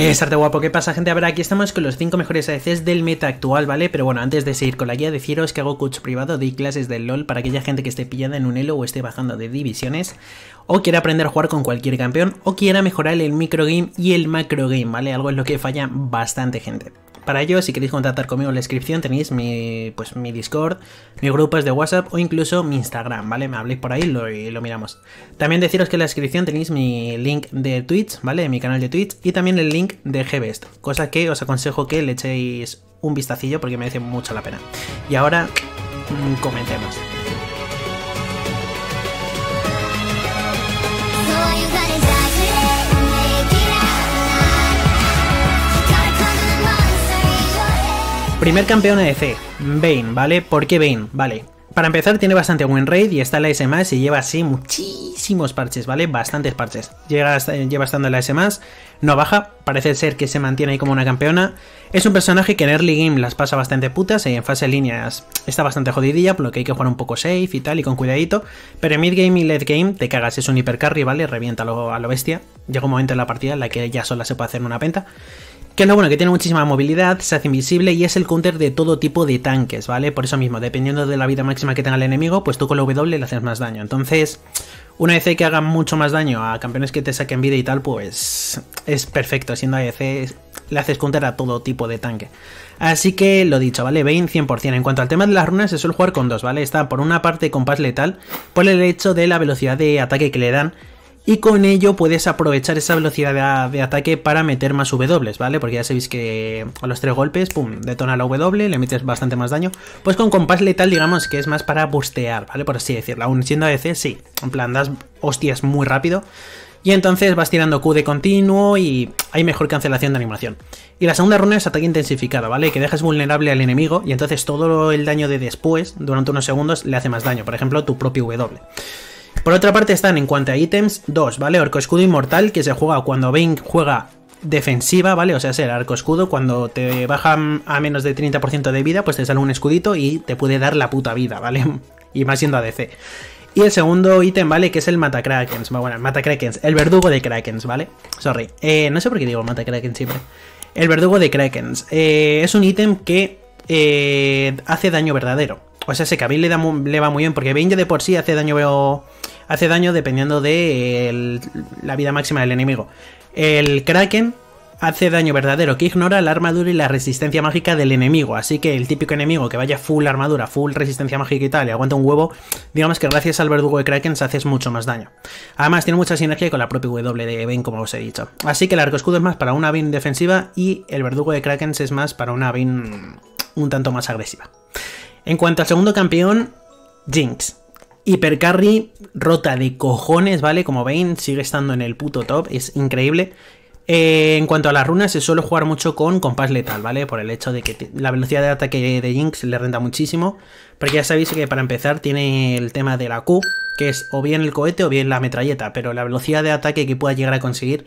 Es guapo, ¿qué pasa gente? A ver, aquí estamos con los 5 mejores ADCs del meta actual, ¿vale? Pero bueno, antes de seguir con la guía, deciros que hago coach privado, de clases del LoL para aquella gente que esté pillada en un elo o esté bajando de divisiones, o quiera aprender a jugar con cualquier campeón, o quiera mejorar el microgame y el macrogame, ¿vale? Algo es lo que falla bastante gente. Para ello, si queréis contactar conmigo en la descripción, tenéis mi, pues, mi Discord, mis grupos de WhatsApp o incluso mi Instagram, ¿vale? Me habléis por ahí y lo miramos. También deciros que en la descripción tenéis mi link de Twitch, ¿vale? Mi canal de Twitch y también el link de GBest, cosa que os aconsejo que le echéis un vistacillo porque merece mucho la pena. Y ahora, mm, comencemos. Primer de C, Bane, ¿vale? ¿Por qué Bane? Vale. Para empezar tiene bastante buen raid y está en la S+, y lleva así muchísimos parches, ¿vale? Bastantes parches. lleva estando en la S+, no baja, parece ser que se mantiene ahí como una campeona. Es un personaje que en early game las pasa bastante putas y en fase de líneas está bastante jodidilla, por lo que hay que jugar un poco safe y tal y con cuidadito, pero en mid game y late game te cagas, es un hipercarry, ¿vale? Revienta a lo bestia. Llega un momento en la partida en la que ya sola se puede hacer una penta. Que es lo bueno? Que tiene muchísima movilidad, se hace invisible y es el counter de todo tipo de tanques, ¿vale? Por eso mismo, dependiendo de la vida máxima que tenga el enemigo, pues tú con la W le haces más daño. Entonces, una EC que haga mucho más daño a campeones que te saquen vida y tal, pues es perfecto. Siendo EC, le haces counter a todo tipo de tanque. Así que lo dicho, ¿vale? Bane 100%. En cuanto al tema de las runas, se suele jugar con dos, ¿vale? Está por una parte paz letal, por el hecho de la velocidad de ataque que le dan y con ello puedes aprovechar esa velocidad de, ataque para meter más W, ¿vale? Porque ya sabéis que a los tres golpes, pum, detona la W, le metes bastante más daño. Pues con compás letal, digamos que es más para bustear, ¿vale? Por así decirlo. Aún siendo ADC, sí. En plan, das hostias muy rápido. Y entonces vas tirando Q de continuo y hay mejor cancelación de animación. Y la segunda runa es ataque intensificado, ¿vale? Que dejas vulnerable al enemigo y entonces todo el daño de después, durante unos segundos, le hace más daño. Por ejemplo, tu propio W. Por otra parte están en cuanto a ítems dos, ¿vale? Orco escudo inmortal que se juega cuando Bane juega defensiva, ¿vale? O sea, es el arco escudo. Cuando te bajan a menos de 30% de vida, pues te sale un escudito y te puede dar la puta vida, ¿vale? y más siendo ADC. Y el segundo ítem, ¿vale? Que es el Matacrakens. Bueno, el Matacrakens, el verdugo de Krakens, ¿vale? Sorry. Eh, no sé por qué digo Matacrakens siempre. El verdugo de Krakens. Eh, es un ítem que eh, hace daño verdadero. O sea, ese que le, le va muy bien, porque Bane ya de por sí hace daño veo hace daño dependiendo de la vida máxima del enemigo. El Kraken hace daño verdadero que ignora la armadura y la resistencia mágica del enemigo. Así que el típico enemigo que vaya full armadura, full resistencia mágica y tal, y aguanta un huevo, digamos que gracias al verdugo de Kraken se hace mucho más daño. Además, tiene mucha sinergia con la propia W de Bane, como os he dicho. Así que el arco escudo es más para una Bane defensiva y el verdugo de Kraken es más para una Bane un tanto más agresiva. En cuanto al segundo campeón, Jinx. Hipercarry rota de cojones, ¿vale? Como veis, sigue estando en el puto top, es increíble. Eh, en cuanto a las runas, se suele jugar mucho con compás letal, ¿vale? Por el hecho de que la velocidad de ataque de Jinx le renta muchísimo. Porque ya sabéis que para empezar tiene el tema de la Q, que es o bien el cohete o bien la metralleta, pero la velocidad de ataque que pueda llegar a conseguir,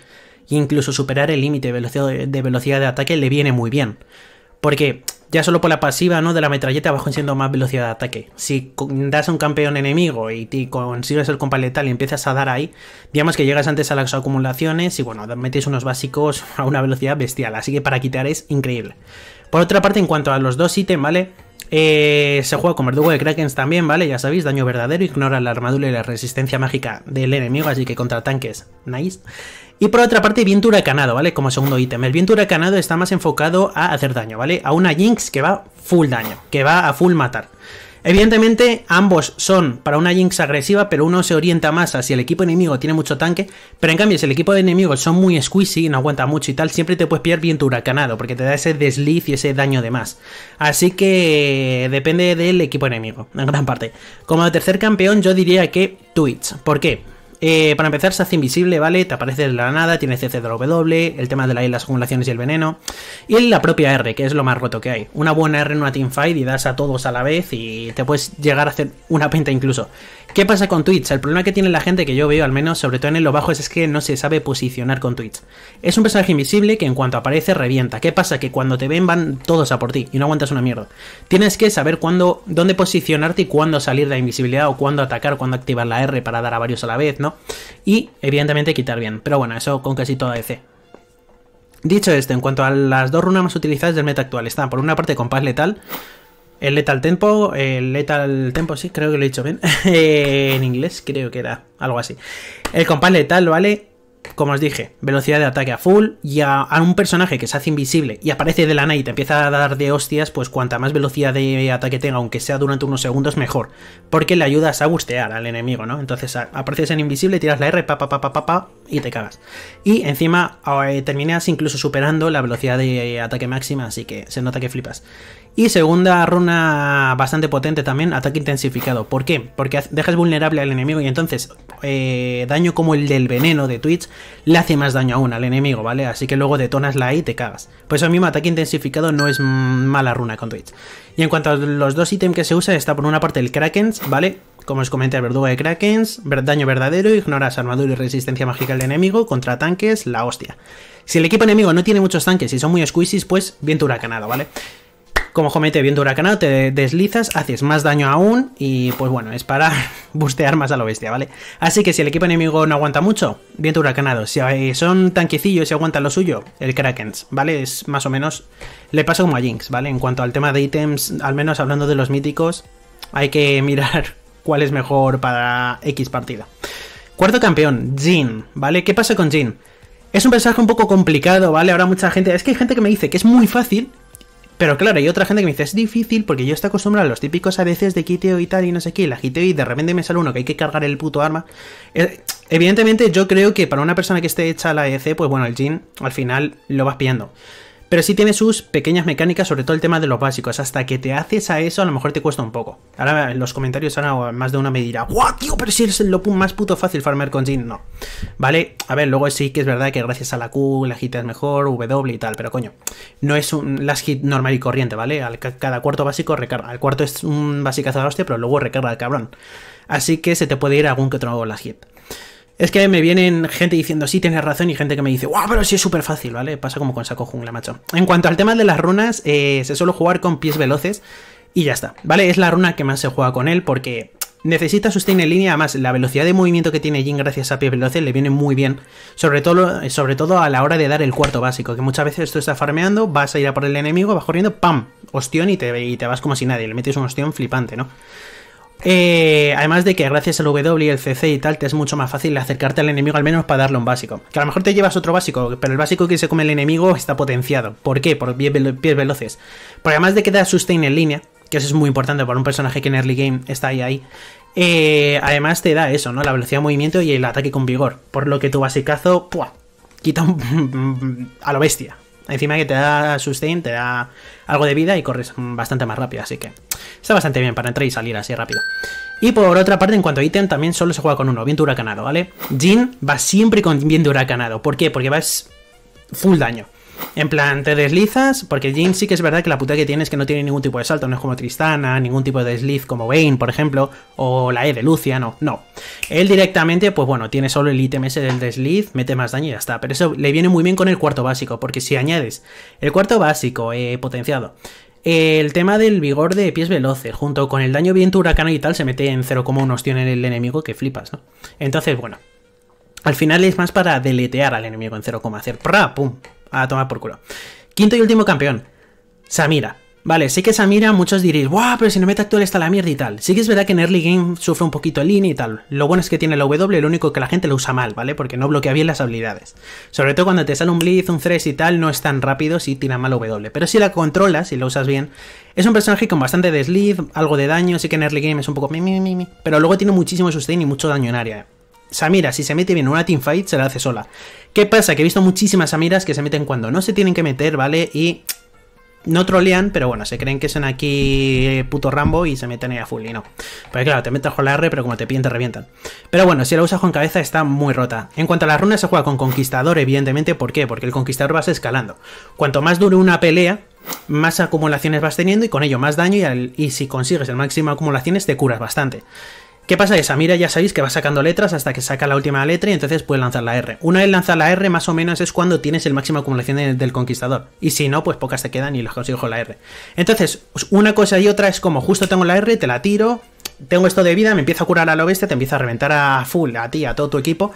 incluso superar el límite de velocidad de ataque, le viene muy bien. Porque ya solo por la pasiva, ¿no? De la metralleta bajó enciendo más velocidad de ataque. Si das a un campeón enemigo y, te consigues el compa letal y empiezas a dar ahí, digamos que llegas antes a las acumulaciones y bueno, metes unos básicos a una velocidad bestial. Así que para quitar es increíble. Por otra parte, en cuanto a los dos ítems, ¿vale? Eh, se juega con verdugo de Krakens también, ¿vale? Ya sabéis, daño verdadero, ignora la armadura y la resistencia mágica del enemigo, así que contra tanques, nice. Y por otra parte, viento huracanado, ¿vale? Como segundo ítem. El viento huracanado está más enfocado a hacer daño, ¿vale? A una Jinx que va full daño, que va a full matar. Evidentemente, ambos son para una Jinx agresiva, pero uno se orienta más si el equipo enemigo, tiene mucho tanque. Pero en cambio, si el equipo de enemigos son muy squishy, no aguanta mucho y tal, siempre te puedes pillar viento huracanado, porque te da ese desliz y ese daño de más. Así que depende del equipo enemigo, en gran parte. Como tercer campeón, yo diría que Twitch. ¿Por qué? Eh, para empezar, se hace invisible, ¿vale? Te aparece de la nada, tiene CC el tema de la las acumulaciones y el veneno. Y la propia R, que es lo más roto que hay. Una buena R en una teamfight y das a todos a la vez y te puedes llegar a hacer una pinta incluso. ¿Qué pasa con Twitch? El problema que tiene la gente que yo veo, al menos, sobre todo en lo bajo, es que no se sabe posicionar con Twitch. Es un personaje invisible que en cuanto aparece revienta. ¿Qué pasa? Que cuando te ven van todos a por ti y no aguantas una mierda. Tienes que saber cuándo, dónde posicionarte y cuándo salir de la invisibilidad o cuándo atacar, cuándo activar la R para dar a varios a la vez, ¿no? Y evidentemente quitar bien. Pero bueno, eso con casi toda EC. Dicho esto, en cuanto a las dos runas más utilizadas del meta actual, están por una parte con paz Letal, el Lethal Tempo, el Lethal Tempo, sí, creo que lo he dicho bien. Eh, en inglés, creo que era algo así. El compás letal, ¿vale? Como os dije, velocidad de ataque a full y a, un personaje que se hace invisible y aparece de la nada y te empieza a dar de hostias, pues cuanta más velocidad de ataque tenga, aunque sea durante unos segundos, mejor. Porque le ayudas a gustear al enemigo, ¿no? Entonces apareces en invisible, tiras la R, pa, pa, pa, pa, pa, y te cagas. Y encima eh, terminas incluso superando la velocidad de ataque máxima, así que se nota que flipas. Y segunda runa bastante potente también, ataque intensificado. ¿Por qué? Porque dejas vulnerable al enemigo y entonces eh, daño como el del veneno de Twitch le hace más daño aún al enemigo, ¿vale? Así que luego detonas la y te cagas. Por eso mismo ataque intensificado no es mala runa con Twitch. Y en cuanto a los dos ítems que se usa, está por una parte el Krakens, ¿vale? Como os comenté, el verdugo de Krakens, daño verdadero, ignoras armadura y resistencia mágica del enemigo, contra tanques, la hostia. Si el equipo enemigo no tiene muchos tanques y son muy squishies, pues bien huracanado, ¿vale? Como jomete viendo huracanado, te deslizas, haces más daño aún y pues bueno, es para bustear más a lo bestia, ¿vale? Así que si el equipo enemigo no aguanta mucho, viento huracanado. Si son tanquecillos y aguantan lo suyo, el Krakens, ¿vale? Es más o menos... Le pasa como a Jinx, ¿vale? En cuanto al tema de ítems, al menos hablando de los míticos, hay que mirar cuál es mejor para X partida. Cuarto campeón, Jin, ¿vale? ¿Qué pasa con Jin? Es un personaje un poco complicado, ¿vale? Ahora mucha gente... Es que hay gente que me dice que es muy fácil pero claro, hay otra gente que me dice, es difícil porque yo estoy acostumbrado a los típicos a veces de Kiteo y tal y no sé qué, la quiteo y de repente me sale uno que hay que cargar el puto arma. Eh, evidentemente yo creo que para una persona que esté hecha la EC, pues bueno, el jean al final lo vas pillando. Pero sí tiene sus pequeñas mecánicas, sobre todo el tema de los básicos. Hasta que te haces a eso, a lo mejor te cuesta un poco. Ahora en los comentarios, ahora más de una me dirá, ¡guau, tío! Pero si es lo más puto fácil farmer con Jin, no. Vale, a ver, luego sí que es verdad que gracias a la Q la hit es mejor, W y tal, pero coño, no es un last hit normal y corriente, ¿vale? cada cuarto básico recarga. El cuarto es un básico de hostia, pero luego recarga el cabrón. Así que se te puede ir algún que otro last hit. Es que me vienen gente diciendo, sí, tienes razón, y gente que me dice, wow, pero sí es súper fácil, ¿vale? Pasa como con saco jungla, macho. En cuanto al tema de las runas, eh, se suele jugar con pies veloces y ya está, ¿vale? Es la runa que más se juega con él porque necesita sustain en línea, además la velocidad de movimiento que tiene Jin gracias a pies veloces le viene muy bien, sobre todo, eh, sobre todo a la hora de dar el cuarto básico, que muchas veces tú estás farmeando, vas a ir a por el enemigo, vas corriendo, ¡pam! Ostión y te, y te vas como si nadie, le metes un ostión flipante, ¿no? Eh, además de que gracias al W y el CC y tal, te es mucho más fácil acercarte al enemigo al menos para darle un básico. Que a lo mejor te llevas otro básico, pero el básico que se come el enemigo está potenciado. ¿Por qué? Por pies, veloces. Pero además de que da sustain en línea, que eso es muy importante para un personaje que en early game está ahí ahí. Eh, además te da eso, ¿no? La velocidad de movimiento y el ataque con vigor. Por lo que tu basicazo, ¡pua! Quita a lo bestia. Encima que te da sustain, te da algo de vida y corres bastante más rápido, así que está bastante bien para entrar y salir así rápido. Y por otra parte, en cuanto a ítem, también solo se juega con uno, viento huracanado, ¿vale? Jin va siempre con viento huracanado. ¿Por qué? Porque va full daño. En plan, te deslizas, porque Jin sí que es verdad que la puta que tiene es que no tiene ningún tipo de salto, no es como Tristana, ningún tipo de desliz como Bane, por ejemplo, o la E de Lucia, no, no. Él directamente, pues bueno, tiene solo el ítem ese del desliz, mete más daño y ya está. Pero eso le viene muy bien con el cuarto básico, porque si añades el cuarto básico eh, potenciado, el tema del vigor de pies veloces, junto con el daño viento huracán y tal, se mete en 0,1 opción en el enemigo que flipas, ¿no? Entonces, bueno, al final es más para deletear al enemigo en 0,0. ¡Pra! ¡Pum! a tomar por culo. Quinto y último campeón, Samira. Vale, sí que Samira muchos diréis, ¡guau! Pero si no mete actual está la mierda y tal. Sí que es verdad que en early game sufre un poquito el in y tal. Lo bueno es que tiene la W, lo único que la gente lo usa mal, ¿vale? Porque no bloquea bien las habilidades. Sobre todo cuando te sale un Blitz, un Thresh y tal, no es tan rápido si tira mal W. Pero si la controlas y la usas bien, es un personaje con bastante desliz, algo de daño, sí que en early game es un poco Pero luego tiene muchísimo sustain y mucho daño en área. Samira, si se mete bien en una teamfight, se la hace sola. ¿Qué pasa? Que he visto muchísimas Samiras que se meten cuando no se tienen que meter, ¿vale? Y no trolean, pero bueno, se creen que son aquí eh, puto Rambo y se meten ahí a full y no. Porque claro, te metes con la R, pero como te piden te revientan. Pero bueno, si la usas con cabeza está muy rota. En cuanto a las runas, se juega con Conquistador, evidentemente. ¿Por qué? Porque el Conquistador vas escalando. Cuanto más dure una pelea, más acumulaciones vas teniendo y con ello más daño y, y si consigues el máximo de acumulaciones te curas bastante. ¿Qué pasa? esa? Mira, ya sabéis que va sacando letras hasta que saca la última letra y entonces puede lanzar la R. Una vez lanza la R, más o menos es cuando tienes el máximo acumulación del conquistador. Y si no, pues pocas te quedan y las consigo con la R. Entonces, pues, una cosa y otra es como justo tengo la R, te la tiro, tengo esto de vida, me empiezo a curar a la bestia, te empieza a reventar a full, a ti, a todo tu equipo.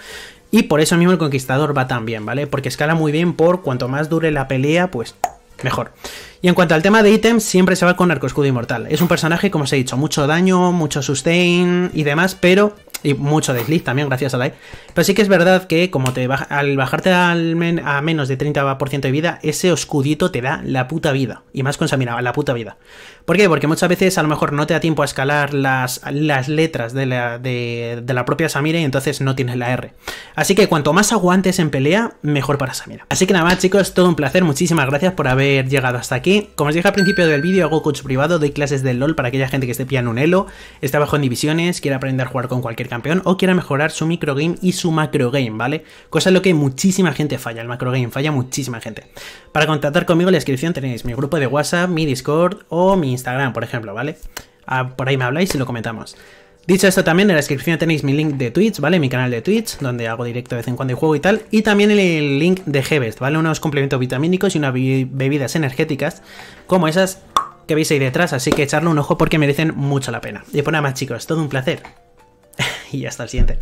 Y por eso mismo el conquistador va tan bien, ¿vale? Porque escala muy bien por cuanto más dure la pelea, pues mejor. Y en cuanto al tema de ítems, siempre se va con Arco Escudo Inmortal. Es un personaje, como os he dicho, mucho daño, mucho sustain y demás, pero. Y mucho desliz también, gracias a la Pero sí que es verdad que, como te al bajarte a menos de 30% de vida, ese escudito te da la puta vida. Y más con la puta vida. ¿Por qué? Porque muchas veces a lo mejor no te da tiempo a escalar las, letras de la, propia Samira y entonces no tienes la R. Así que cuanto más aguantes en pelea, mejor para Samira. Así que nada más chicos, todo un placer, muchísimas gracias por haber llegado hasta aquí. Como os dije al principio del vídeo, hago coach privado, doy clases de LOL para aquella gente que esté pillando un elo, está bajo en divisiones, quiere aprender a jugar con cualquier campeón o quiera mejorar su microgame y su macrogame, ¿vale? Cosa en lo que muchísima gente falla, el macrogame falla muchísima gente. Para contactar conmigo en la descripción tenéis mi grupo de WhatsApp, mi Discord o mi Instagram, por ejemplo, ¿vale? Ah, por ahí me habláis y lo comentamos. Dicho esto también, en la descripción tenéis mi link de Twitch, ¿vale? Mi canal de Twitch, donde hago directo de vez en cuando y juego y tal. Y también el link de Hevest, ¿vale? Unos complementos vitamínicos y unas bebidas energéticas como esas que veis ahí detrás. Así que echarle un ojo porque merecen mucho la pena. Y por pues nada más chicos, todo un placer. y hasta el siguiente.